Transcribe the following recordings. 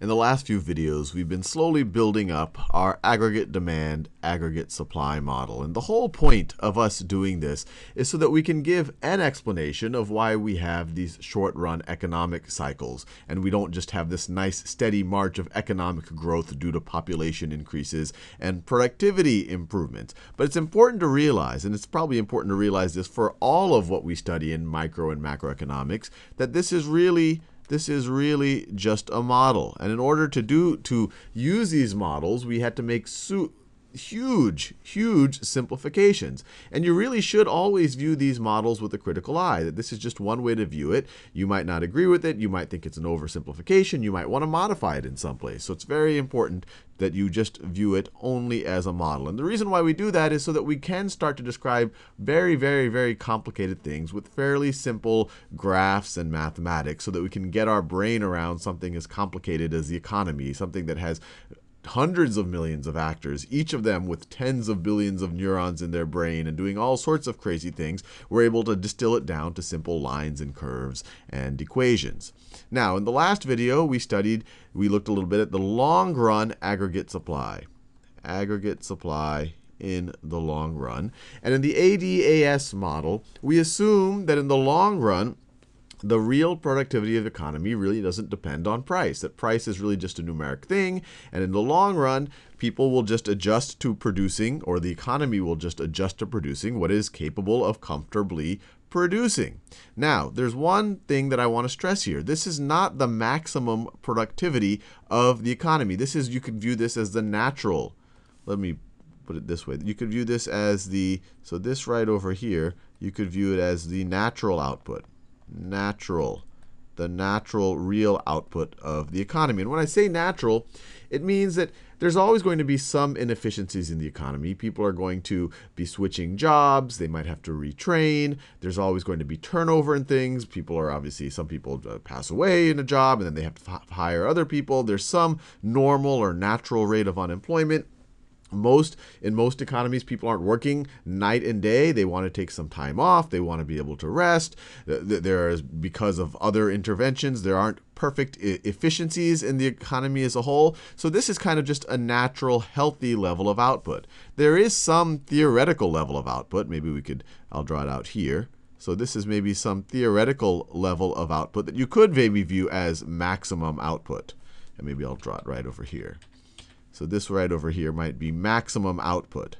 In the last few videos, we've been slowly building up our aggregate demand, aggregate supply model. And the whole point of us doing this is so that we can give an explanation of why we have these short run economic cycles. And we don't just have this nice steady march of economic growth due to population increases and productivity improvements. But it's important to realize, and it's probably important to realize this for all of what we study in micro and macroeconomics, that this is really this is really just a model. And in order to do to use these models, we had to make suit huge, huge simplifications. And you really should always view these models with a critical eye, that this is just one way to view it. You might not agree with it. You might think it's an oversimplification. You might want to modify it in some place. So it's very important that you just view it only as a model. And the reason why we do that is so that we can start to describe very, very, very complicated things with fairly simple graphs and mathematics so that we can get our brain around something as complicated as the economy, something that has hundreds of millions of actors, each of them with tens of billions of neurons in their brain and doing all sorts of crazy things, we're able to distill it down to simple lines and curves and equations. Now, in the last video, we studied, we looked a little bit at the long run aggregate supply. Aggregate supply in the long run. And in the ADAS model, we assume that in the long run, the real productivity of the economy really doesn't depend on price. That price is really just a numeric thing. And in the long run, people will just adjust to producing, or the economy will just adjust to producing what is capable of comfortably producing. Now, there's one thing that I want to stress here. This is not the maximum productivity of the economy. This is, you can view this as the natural. Let me put it this way. You could view this as the, so this right over here, you could view it as the natural output natural, the natural real output of the economy. And when I say natural, it means that there's always going to be some inefficiencies in the economy. People are going to be switching jobs. They might have to retrain. There's always going to be turnover in things. People are obviously, some people uh, pass away in a job and then they have to hire other people. There's some normal or natural rate of unemployment most in most economies people aren't working night and day they want to take some time off they want to be able to rest there is because of other interventions there aren't perfect efficiencies in the economy as a whole so this is kind of just a natural healthy level of output there is some theoretical level of output maybe we could i'll draw it out here so this is maybe some theoretical level of output that you could maybe view as maximum output and maybe i'll draw it right over here so this right over here might be maximum output.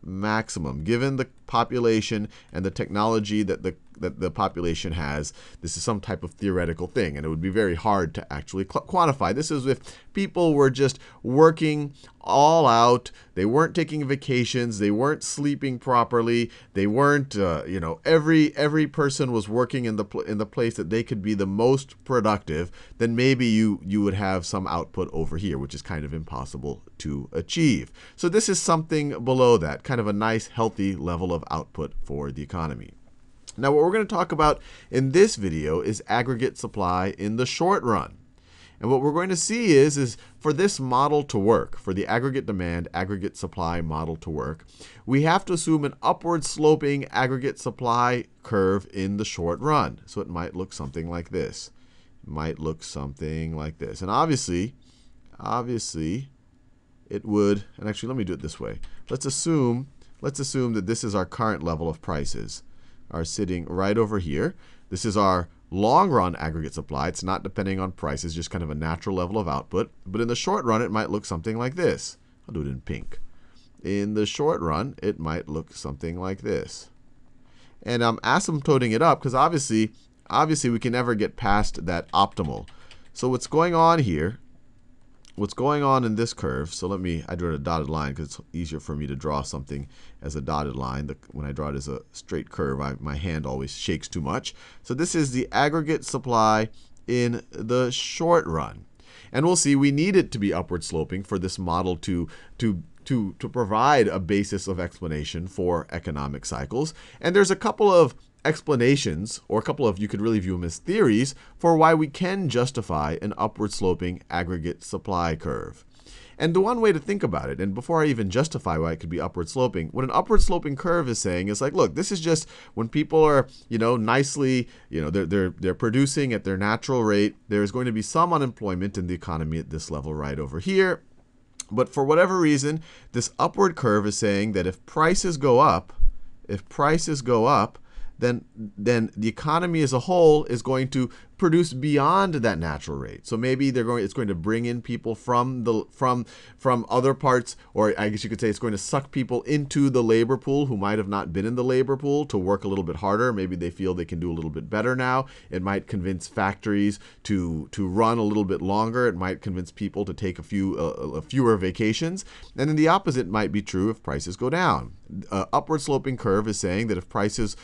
Maximum, given the population and the technology that the that the population has. This is some type of theoretical thing, and it would be very hard to actually quantify. This is if people were just working all out. They weren't taking vacations. They weren't sleeping properly. They weren't, uh, you know, every every person was working in the in the place that they could be the most productive. Then maybe you you would have some output over here, which is kind of impossible to achieve. So this is something below that, kind of a nice healthy level of output for the economy. Now what we're going to talk about in this video is aggregate supply in the short run. And what we're going to see is, is for this model to work, for the aggregate demand, aggregate supply model to work, we have to assume an upward sloping aggregate supply curve in the short run. So it might look something like this. It might look something like this. And obviously, obviously, it would, and actually let me do it this way. Let's assume, let's assume that this is our current level of prices are sitting right over here. This is our long run aggregate supply. It's not depending on price. It's just kind of a natural level of output. But in the short run, it might look something like this. I'll do it in pink. In the short run, it might look something like this. And I'm asymptoting it up because obviously, obviously we can never get past that optimal. So what's going on here what's going on in this curve, so let me, I drew a dotted line because it's easier for me to draw something as a dotted line. The, when I draw it as a straight curve, I, my hand always shakes too much. So this is the aggregate supply in the short run. And we'll see we need it to be upward sloping for this model to, to to, to provide a basis of explanation for economic cycles. And there's a couple of explanations, or a couple of you could really view them as theories, for why we can justify an upward sloping aggregate supply curve. And the one way to think about it, and before I even justify why it could be upward sloping, what an upward sloping curve is saying is like, look, this is just when people are, you know, nicely, you know, they're they're they're producing at their natural rate, there is going to be some unemployment in the economy at this level right over here. But for whatever reason, this upward curve is saying that if prices go up, if prices go up, then, then the economy as a whole is going to produce beyond that natural rate. So maybe they're going it's going to bring in people from the from from other parts or I guess you could say it's going to suck people into the labor pool who might have not been in the labor pool to work a little bit harder. Maybe they feel they can do a little bit better now. It might convince factories to to run a little bit longer. It might convince people to take a few uh, a fewer vacations. And then the opposite might be true if prices go down. Uh, upward sloping curve is saying that if prices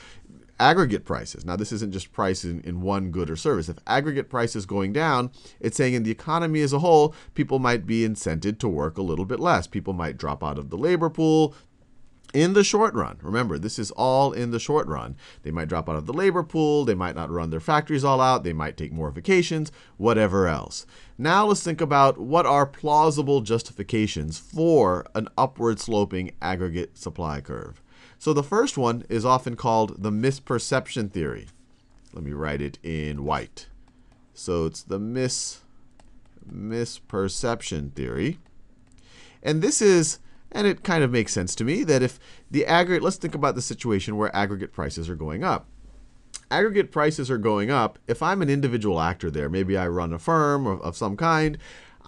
aggregate prices. Now, this isn't just price in, in, one good or service. If aggregate price is going down, it's saying in the economy as a whole, people might be incented to work a little bit less. People might drop out of the labor pool. In the short run, remember, this is all in the short run. They might drop out of the labor pool, they might not run their factories all out, they might take more vacations, whatever else. Now let's think about what are plausible justifications for an upward sloping aggregate supply curve. So the first one is often called the misperception theory. Let me write it in white. So it's the mis misperception theory. And this is, and it kind of makes sense to me, that if the aggregate, let's think about the situation where aggregate prices are going up. Aggregate prices are going up. If I'm an individual actor there, maybe I run a firm of, of some kind,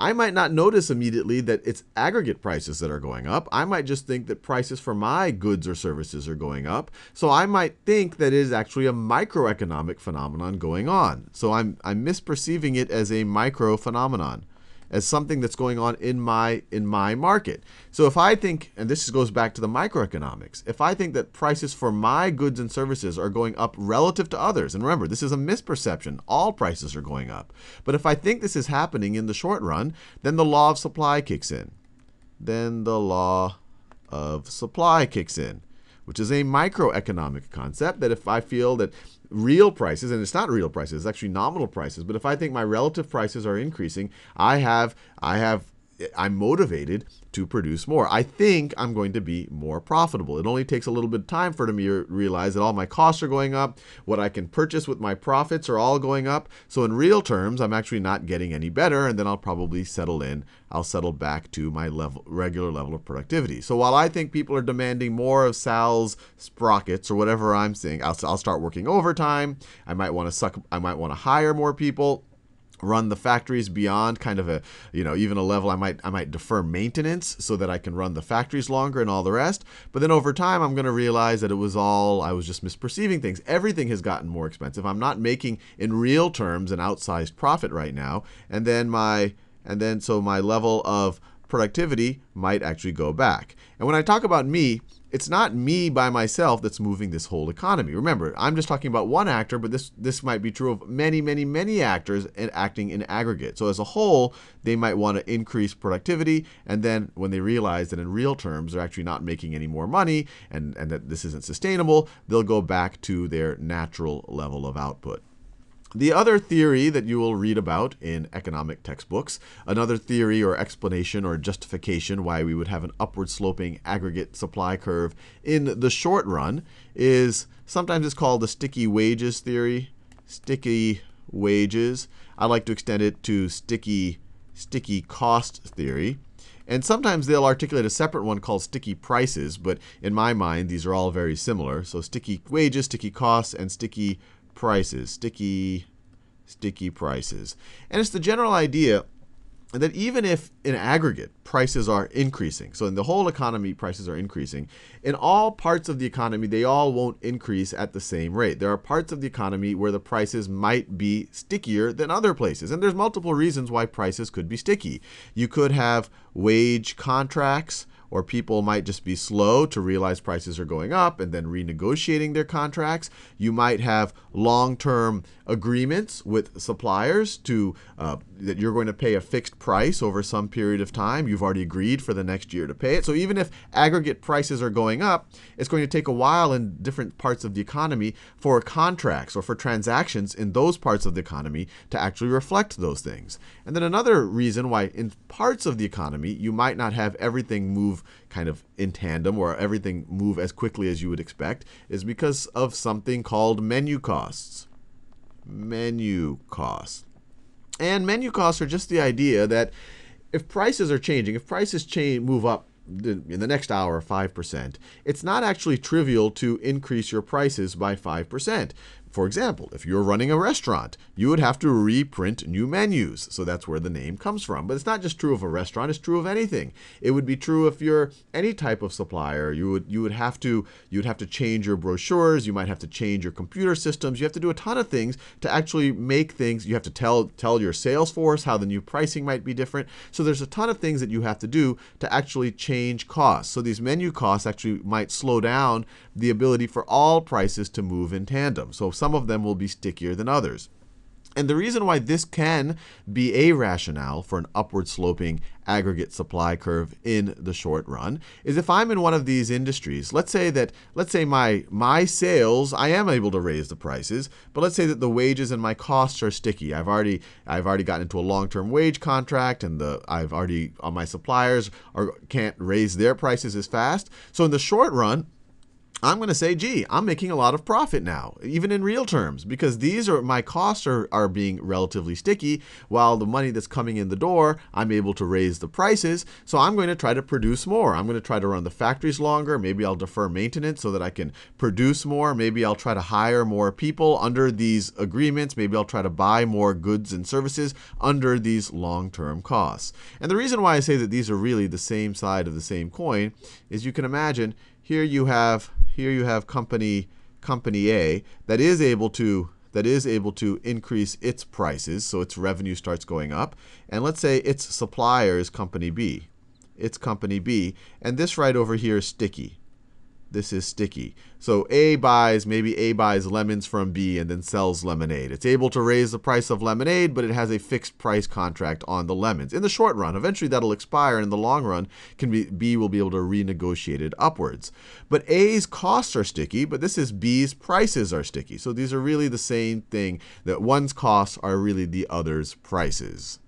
I might not notice immediately that it's aggregate prices that are going up. I might just think that prices for my goods or services are going up. So I might think that it is actually a microeconomic phenomenon going on. So I'm, I'm misperceiving it as a micro phenomenon as something that's going on in my in my market. So if I think, and this goes back to the microeconomics, if I think that prices for my goods and services are going up relative to others, and remember, this is a misperception. All prices are going up. But if I think this is happening in the short run, then the law of supply kicks in. Then the law of supply kicks in which is a microeconomic concept that if I feel that real prices, and it's not real prices, it's actually nominal prices, but if I think my relative prices are increasing, I have I have I'm motivated to produce more. I think I'm going to be more profitable. It only takes a little bit of time for them to realize that all my costs are going up, what I can purchase with my profits are all going up. So in real terms, I'm actually not getting any better and then I'll probably settle in. I'll settle back to my level regular level of productivity. So while I think people are demanding more of Sal's sprockets or whatever I'm seeing I'll, I'll start working overtime. I might want to suck I might want to hire more people run the factories beyond kind of a you know even a level i might i might defer maintenance so that i can run the factories longer and all the rest but then over time i'm going to realize that it was all i was just misperceiving things everything has gotten more expensive i'm not making in real terms an outsized profit right now and then my and then so my level of productivity might actually go back. And when I talk about me, it's not me by myself that's moving this whole economy. Remember, I'm just talking about one actor, but this this might be true of many, many, many actors and acting in aggregate. So as a whole, they might want to increase productivity, and then when they realize that in real terms they're actually not making any more money and, and that this isn't sustainable, they'll go back to their natural level of output. The other theory that you will read about in economic textbooks, another theory or explanation or justification why we would have an upward sloping aggregate supply curve in the short run is sometimes it's called the sticky wages theory, sticky wages. I like to extend it to sticky sticky cost theory. And sometimes they'll articulate a separate one called sticky prices, but in my mind, these are all very similar. So sticky wages, sticky costs, and sticky prices, sticky, sticky prices. And it's the general idea that even if in aggregate prices are increasing, so in the whole economy prices are increasing, in all parts of the economy they all won't increase at the same rate. There are parts of the economy where the prices might be stickier than other places. And there's multiple reasons why prices could be sticky. You could have wage contracts or people might just be slow to realize prices are going up and then renegotiating their contracts. You might have long-term agreements with suppliers to uh, that you're going to pay a fixed price over some period of time. You've already agreed for the next year to pay it. So even if aggregate prices are going up, it's going to take a while in different parts of the economy for contracts or for transactions in those parts of the economy to actually reflect those things. And then another reason why in parts of the economy you might not have everything move move kind of in tandem or everything move as quickly as you would expect is because of something called menu costs. Menu costs. And menu costs are just the idea that if prices are changing, if prices change, move up in the next hour 5%, it's not actually trivial to increase your prices by 5% for example, if you're running a restaurant, you would have to reprint new menus. So that's where the name comes from. But it's not just true of a restaurant, it's true of anything. It would be true if you're any type of supplier. You would you would have to you'd have to change your brochures, you might have to change your computer systems. You have to do a ton of things to actually make things. You have to tell tell your sales force how the new pricing might be different. So there's a ton of things that you have to do to actually change costs. So these menu costs actually might slow down the ability for all prices to move in tandem. So some of them will be stickier than others. And the reason why this can be a rationale for an upward sloping aggregate supply curve in the short run is if I'm in one of these industries, let's say that let's say my my sales, I am able to raise the prices, but let's say that the wages and my costs are sticky. I've already I've already gotten into a long-term wage contract and the I've already on my suppliers are, can't raise their prices as fast. So in the short run, I'm going to say, gee, I'm making a lot of profit now, even in real terms, because these are my costs are, are being relatively sticky, while the money that's coming in the door, I'm able to raise the prices. So I'm going to try to produce more. I'm going to try to run the factories longer. Maybe I'll defer maintenance so that I can produce more. Maybe I'll try to hire more people under these agreements. Maybe I'll try to buy more goods and services under these long-term costs. And the reason why I say that these are really the same side of the same coin is you can imagine here you have here you have company company A that is able to that is able to increase its prices, so its revenue starts going up. And let's say its supplier is company B. It's company B, and this right over here is sticky this is sticky. So A buys, maybe A buys lemons from B and then sells lemonade. It's able to raise the price of lemonade, but it has a fixed price contract on the lemons. In the short run, eventually that'll expire. In the long run, can be, B will be able to renegotiate it upwards. But A's costs are sticky, but this is B's prices are sticky. So these are really the same thing that one's costs are really the other's prices.